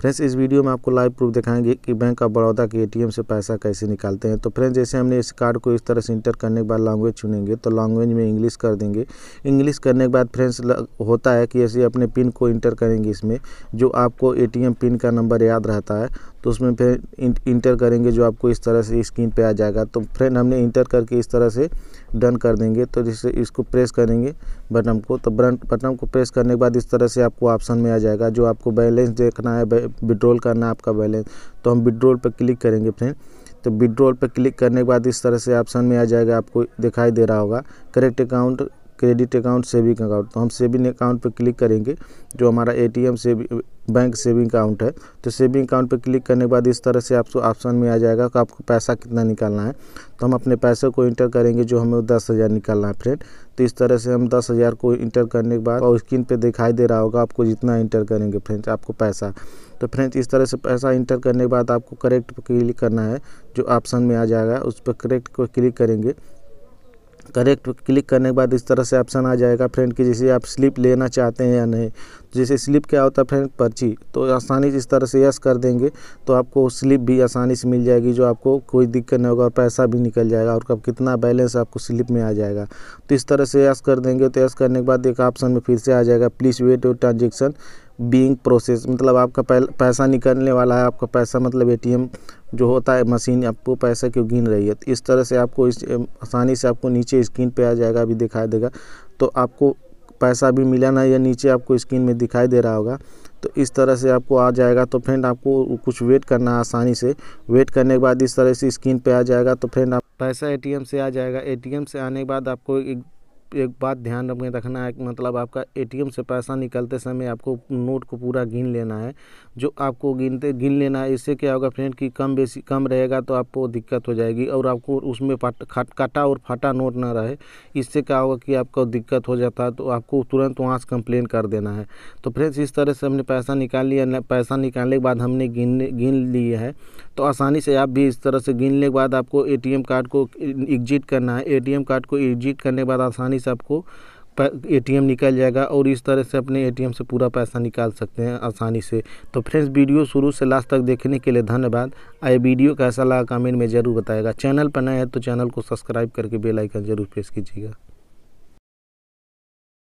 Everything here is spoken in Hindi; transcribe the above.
फ्रेंड्स इस वीडियो में आपको लाइव प्रूफ दिखाएंगे कि बैंक ऑफ बड़ौदा के एटीएम से पैसा कैसे निकालते हैं तो फ्रेंड्स जैसे हमने इस कार्ड को इस तरह से इंटर करने के बाद लैंग्वेज चुनेंगे तो लैंग्वेज में इंग्लिश कर देंगे इंग्लिश करने के बाद फ्रेंड्स होता है कि ऐसे अपने पिन को इंटर करेंगे इसमें जो आपको ए पिन का नंबर याद रहता है तो उसमें फिर इंटर करेंगे जो आपको इस तरह से स्क्रीन पे आ जाएगा तो फ्रेंड हमने इंटर करके इस तरह से डन कर देंगे तो जिससे इसको प्रेस करेंगे बटन को तो बटन को प्रेस करने के बाद इस तरह से आपको ऑप्शन में आ जाएगा जो आपको बैलेंस देखना है विड्रॉल करना है आपका बैलेंस तो हम विड्रॉल पर क्लिक करेंगे फ्रेंड तो विड्रॉल पर क्लिक करने के बाद इस तरह से ऑप्शन में आ जाएगा आपको दिखाई दे रहा होगा correct account credit account saving account तो हम सेविंग अकाउंट पर क्लिक करेंगे जो हमारा A T M saving bank saving account है तो सेविंग अकाउंट पर क्लिक करने के बाद इस तरह से आपको ऑप्शन में आ जाएगा कि आपको पैसा कितना निकालना है तो हम अपने पैसे को इंटर करेंगे जो हमें दस हज़ार निकालना है फ्रेंड तो इस तरह से हम दस हज़ार को इंटर करने के बाद और स्क्रीन पे दिखाई दे रहा होगा आपको जितना इंटर करेंगे फ्रेंड आपको पैसा तो फ्रेंड इस तरह से पैसा इंटर करने के बाद आपको करेक्ट क्लिक करना है जो ऑप्शन में आ जाएगा उस पर करेक्ट को क्लिक करेंगे करेक्ट क्लिक करने के बाद इस तरह से ऑप्शन आ जाएगा फ्रेंड कि जैसे आप स्लिप लेना चाहते हैं या नहीं तो जैसे स्लिप क्या होता है फ्रेंड पर्ची तो आसानी से इस तरह से यस कर देंगे तो आपको स्लिप भी आसानी से मिल जाएगी जो आपको कोई दिक्कत नहीं होगा और पैसा भी निकल जाएगा और कब कितना बैलेंस आपको स्लिप में आ जाएगा तो इस तरह से यस कर देंगे तो यस करने के बाद एक ऑप्शन में फिर से आ जाएगा please wait your transaction being process मतलब आपका पैसा निकलने वाला है आपका पैसा मतलब एटीएम जो होता है मशीन आपको पैसा क्यों गिन रही है तो इस तरह से आपको इस आसानी से आपको नीचे स्क्रीन पे आ जाएगा अभी दिखाई देगा तो आपको पैसा भी मिला ना या नीचे आपको स्क्रीन में दिखाई दे रहा होगा तो इस तरह से आपको आ जाएगा तो फ्रेंड आपको कुछ वेट करना है आसानी से वेट करने के बाद इस तरह से स्क्रीन पे आ जाएगा तो फ्रेंड आप पैसा एटीएम से आ जाएगा एटीएम से आने के बाद आपको एक एक बात ध्यान में रखना है मतलब आपका एटीएम से पैसा निकलते समय आपको नोट को पूरा गिन लेना है जो आपको गिनते गिन लेना है इससे क्या होगा फ्रेंड कि कम बेसी कम रहेगा तो आपको दिक्कत हो जाएगी और आपको उसमें कटा और फटा नोट ना रहे इससे क्या होगा कि आपको दिक्कत हो जाता है तो आपको तुरंत वहाँ से कंप्लेन कर देना है तो फ्रेंड्स इस तरह से हमने पैसा निकाल लिया पैसा निकालने के बाद हमने गिन गिन लिया है तो आसानी से आप भी इस तरह से गिनने के बाद आपको एटीएम कार्ड को एग्जिट करना है एटीएम कार्ड को एग्जिट करने के बाद आसानी से आपको एटीएम निकल जाएगा और इस तरह से अपने एटीएम से पूरा पैसा निकाल सकते हैं आसानी से तो फ्रेंड्स वीडियो शुरू से लास्ट तक देखने के लिए धन्यवाद आए वीडियो कैसा लगा कमेंट में ज़रूर बताएगा चैनल पर नए हैं तो चैनल को सब्सक्राइब करके बेल आइकन जरूर प्रेस कीजिएगा